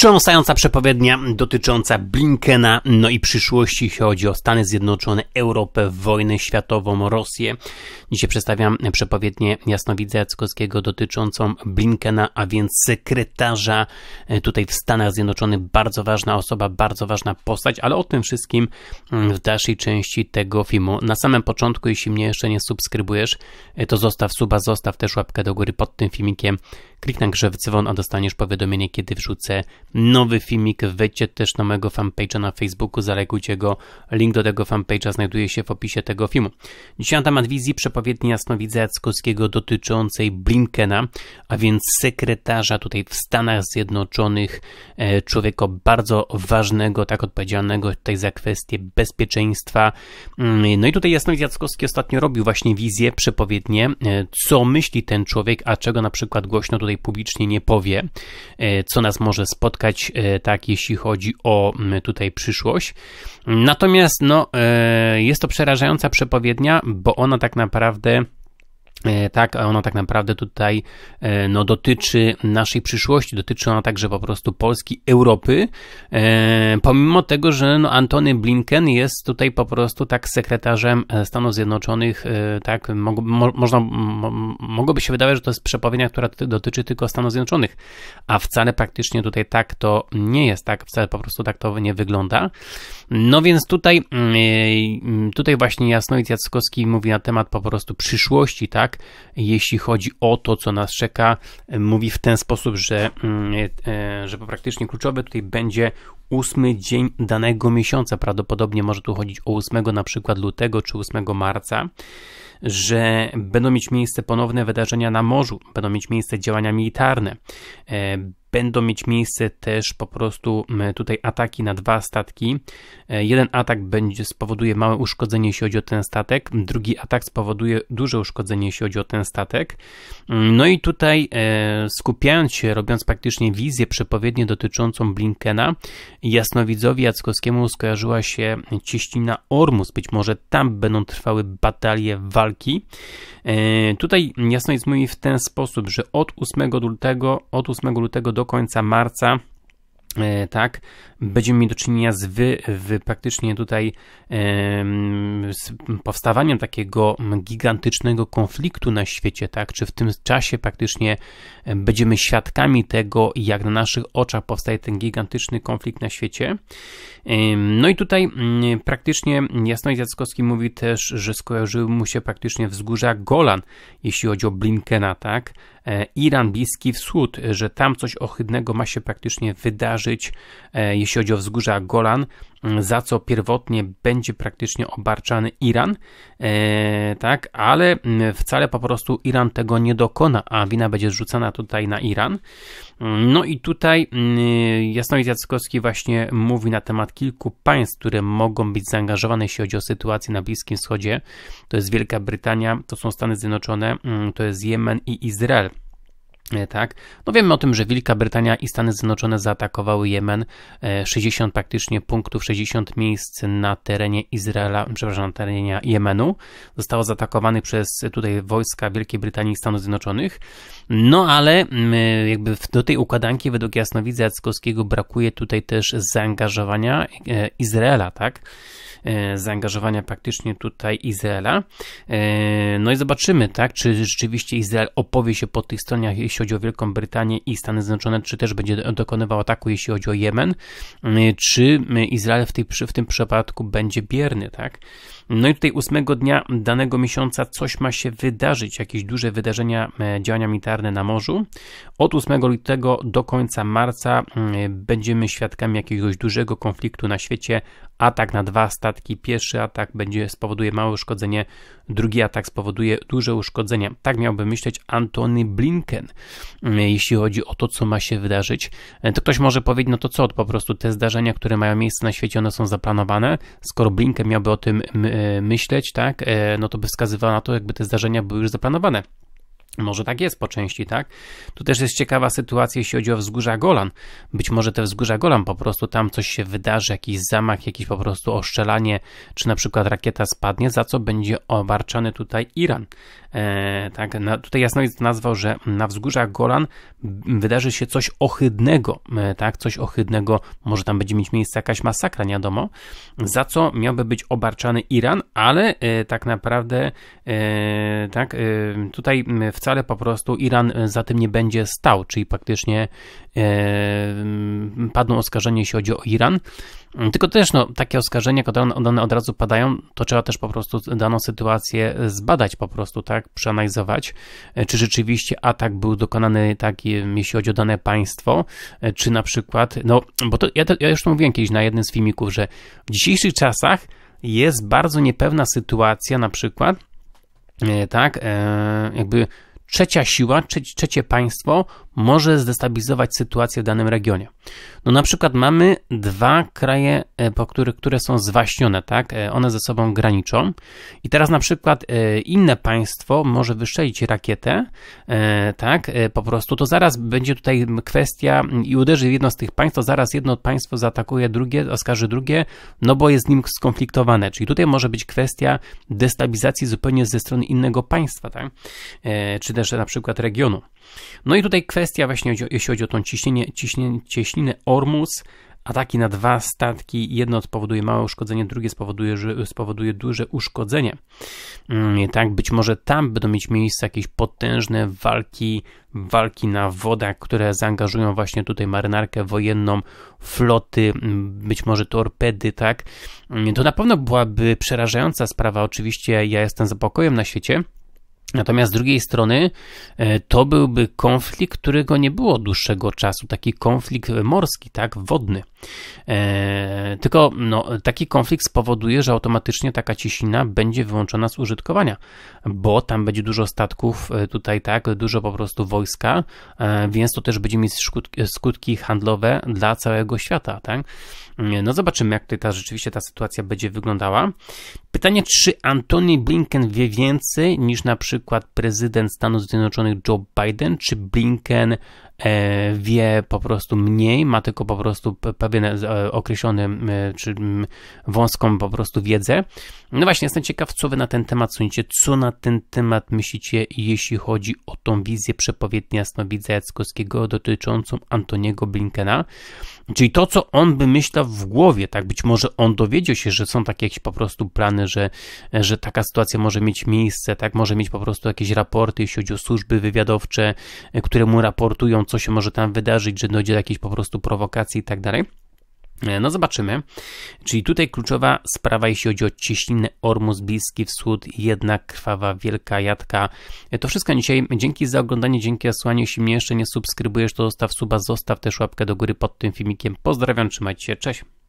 Wstrząsająca przepowiednia dotycząca Blinkena, no i przyszłości, jeśli chodzi o Stany Zjednoczone, Europę, wojnę światową, Rosję. Dzisiaj przedstawiam przepowiednię Jasnowidza Jackowskiego dotyczącą Blinkena, a więc sekretarza e, tutaj w Stanach Zjednoczonych. Bardzo ważna osoba, bardzo ważna postać, ale o tym wszystkim mm, w dalszej części tego filmu. Na samym początku, jeśli mnie jeszcze nie subskrybujesz, e, to zostaw suba, zostaw też łapkę do góry pod tym filmikiem. Kliknij na grze w dzwon, a dostaniesz powiadomienie, kiedy wrzucę nowy filmik wejdźcie też na mojego fanpage'a na Facebooku, zalegujcie go, link do tego fanpage'a znajduje się w opisie tego filmu. Dzisiaj na temat wizji przepowiedni jasnowidza Jackowskiego dotyczącej Blinkena, a więc sekretarza tutaj w Stanach Zjednoczonych, e, człowieka bardzo ważnego, tak odpowiedzialnego tutaj za kwestie bezpieczeństwa. Mm, no i tutaj jasnowidz Jackowski ostatnio robił właśnie wizję, przepowiednie, e, co myśli ten człowiek, a czego na przykład głośno tutaj publicznie nie powie, e, co nas może spotkać, spotkać, e, tak, jeśli chodzi o tutaj przyszłość. Natomiast no, e, jest to przerażająca przepowiednia, bo ona tak naprawdę E, tak, a ono tak naprawdę tutaj e, no, dotyczy naszej przyszłości, dotyczy ono także po prostu Polski, Europy, e, pomimo tego, że no, Antony Blinken jest tutaj po prostu tak sekretarzem e, Stanów Zjednoczonych, e, tak, mo, mo, można, mo, mogłoby się wydawać, że to jest przepowiednia, która dotyczy tylko Stanów Zjednoczonych, a wcale praktycznie tutaj tak to nie jest, tak, wcale po prostu tak to nie wygląda. No więc tutaj, mm, e, tutaj właśnie Jasnowic Jackowski mówi na temat po prostu przyszłości, tak, tak, jeśli chodzi o to, co nas czeka, mówi w ten sposób, że, mm, e, e, że praktycznie kluczowe tutaj będzie ósmy dzień danego miesiąca, prawdopodobnie może tu chodzić o 8 na przykład lutego czy 8 marca, że będą mieć miejsce ponowne wydarzenia na morzu, będą mieć miejsce działania militarne, e, będą mieć miejsce też po prostu tutaj ataki na dwa statki. E, jeden atak będzie spowoduje małe uszkodzenie, jeśli chodzi o ten statek, drugi atak spowoduje duże uszkodzenie, jeśli chodzi o ten statek. Mm, no i tutaj e, skupiając się, robiąc praktycznie wizję przepowiednie dotyczącą Blinkena, Jasnowidzowi Jackowskiemu skojarzyła się cieśnina Ormus. Być może tam będą trwały batalie, walki. E, tutaj Jasnowidz mówi w ten sposób, że od 8 lutego, od 8 lutego do końca marca E, tak, będziemy mieli do czynienia z, wy, w praktycznie tutaj z powstawaniem takiego gigantycznego konfliktu na świecie, tak, czy w tym czasie praktycznie będziemy świadkami tego, jak na naszych oczach powstaje ten gigantyczny konflikt na świecie. No i tutaj mm, praktycznie Jasnowic Jackowski mówi też, że skojarzyły mu się praktycznie wzgórza Golan, jeśli chodzi o Blinkena, tak, e, Iran, Bliski Wschód, że tam coś ohydnego ma się praktycznie wydarzyć przeważyć, e, jeśli chodzi o wzgórza Golan, za co pierwotnie będzie praktycznie obarczany Iran, e, tak, ale wcale po prostu Iran tego nie dokona, a wina będzie zrzucana tutaj na Iran. No i tutaj Jasnowidz Jackowski właśnie mówi na temat kilku państw, które mogą być zaangażowane, jeśli chodzi o sytuację na Bliskim Wschodzie. To jest Wielka Brytania, to są Stany Zjednoczone, to jest Jemen i Izrael. E, tak? No wiemy o tym, że Wielka Brytania i Stany Zjednoczone zaatakowały Jemen, 60 e, praktycznie punktów, 60 miejsc na terenie Izraela, przepraszam, na terenie Jemenu. Zostało zaatakowanych przez e, tutaj wojska Wielkiej Brytanii i Stanów Zjednoczonych. No ale jakby do tej układanki według jasnowidza Jackowskiego brakuje tutaj też zaangażowania Izraela, tak? zaangażowania praktycznie tutaj Izraela. No i zobaczymy, tak, czy rzeczywiście Izrael opowie się po tych stronach, jeśli jeśli chodzi o Wielką Brytanię i Stany Zjednoczone, czy też będzie dokonywał ataku, jeśli chodzi o Jemen, y, czy y, Izrael w, tej, w tym przypadku będzie bierny, tak? No i tutaj ósmego dnia danego miesiąca coś ma się wydarzyć, jakieś duże wydarzenia, e, działania militarne na morzu. Od 8 lutego do końca marca mm, będziemy świadkami jakiegoś dużego konfliktu na świecie. Atak na dwa statki, pierwszy atak będzie spowoduje małe uszkodzenie, drugi atak spowoduje duże uszkodzenie. Tak miałby myśleć Antony Blinken, mm, jeśli chodzi o to, co ma się wydarzyć. E, to ktoś może powiedzieć, no to co, po prostu te zdarzenia, które mają miejsce na świecie, one są zaplanowane. Skoro Blinken miałby o tym E, myśleć, tak, e, no to by wskazywało na to, jakby te zdarzenia były już zaplanowane. Może tak jest po części, tak? Tu też jest ciekawa sytuacja, jeśli chodzi o wzgórza Golan. Być może te wzgórza Golan po prostu tam coś się wydarzy, jakiś zamach, jakieś po prostu oszczelanie, czy na przykład rakieta spadnie, za co będzie obarczany tutaj Iran. E, tak, na, tutaj jasno jest nazwał, że na wzgórzach Golan wydarzy się coś ohydnego, e, tak? Coś ohydnego, może tam będzie mieć miejsce jakaś masakra, nie wiadomo, za co miałby być obarczany Iran, ale e, tak naprawdę, e, tak, e, tutaj w wcale po prostu Iran e, za tym nie będzie stał, czyli praktycznie e, padną oskarżenia, jeśli chodzi o Iran. Tylko też no, takie oskarżenia, one od razu padają, to trzeba też po prostu daną sytuację zbadać po prostu, tak, przeanalizować, e, czy rzeczywiście atak był dokonany taki, jeśli chodzi o dane państwo, czy na przykład, no, bo to ja, to, ja już to mówiłem kiedyś na jednym z filmików, że w dzisiejszych czasach jest bardzo niepewna sytuacja na przykład, tak, jakby trzecia siła, trzecie państwo może zdestabilizować sytuację w danym regionie. No na przykład mamy dwa kraje, e, po których, które są zwaśnione, tak? E, one ze sobą graniczą i teraz na przykład e, inne państwo może wyszczelić rakietę, tak? Po prostu to zaraz będzie tutaj kwestia mm, i uderzy jedno z tych państw, to zaraz jedno państwo zaatakuje drugie, oskarży drugie, no bo jest z nim skonfliktowane, czyli tutaj może być kwestia destabilizacji zupełnie ze strony innego państwa, tak? Czy też na przykład regionu. No i tutaj kwestia właśnie, jeśli chodzi o tą ciśnienie, ciśnienie, cieśninę Ormus, ataki na dwa statki, jedno spowoduje małe uszkodzenie, drugie spowoduje, że spowoduje duże uszkodzenie. Mm, tak, być może tam będą mieć miejsce jakieś potężne walki, walki na wodach, które zaangażują właśnie tutaj marynarkę wojenną, floty, mm, być może torpedy, tak. Mm, to na pewno byłaby przerażająca sprawa, oczywiście ja jestem za pokojem na świecie, Natomiast z drugiej strony e, to byłby konflikt, którego nie było dłuższego czasu, taki konflikt morski, tak, wodny. E, tylko no, taki konflikt spowoduje, że automatycznie taka ciśnina będzie wyłączona z użytkowania, bo tam będzie dużo statków, e, tutaj tak, dużo po prostu wojska, więc to też będzie mieć skutki, skutki handlowe dla całego świata, tak. No zobaczymy, jak tutaj ta, rzeczywiście ta sytuacja będzie wyglądała. Pytanie, czy Antony Blinken wie więcej niż na przykład przykład prezydent Stanów Zjednoczonych Joe Biden czy Blinken E, wie po prostu mniej, ma tylko po prostu pewien e, określony, e, czy wąską po prostu wiedzę. No właśnie, jestem ciekaw, co wy na ten temat sądzicie, co na ten temat myślicie, jeśli chodzi o tą wizję przepowiedni jasnowidza Jackowskiego dotyczącą Antoniego Blinkena, czyli to, co on by myślał w głowie, tak, być może on dowiedział się, że są takie jakieś po prostu plany, że, że taka sytuacja może mieć miejsce, tak, może mieć po prostu jakieś raporty, jeśli chodzi o służby wywiadowcze, które mu raportują, co się może tam wydarzyć, że dojdzie do jakiejś po prostu prowokacji i tak dalej. E, no zobaczymy. Czyli tutaj kluczowa sprawa, jeśli chodzi o cieśninę Ormus, Bliski Wschód, jedna krwawa, wielka jadka. E, to wszystko dzisiaj. Dzięki za oglądanie, dzięki za słuchanie. Jeśli mnie jeszcze nie subskrybujesz, to zostaw suba, zostaw też łapkę do góry pod tym filmikiem. Pozdrawiam, trzymajcie się, cześć.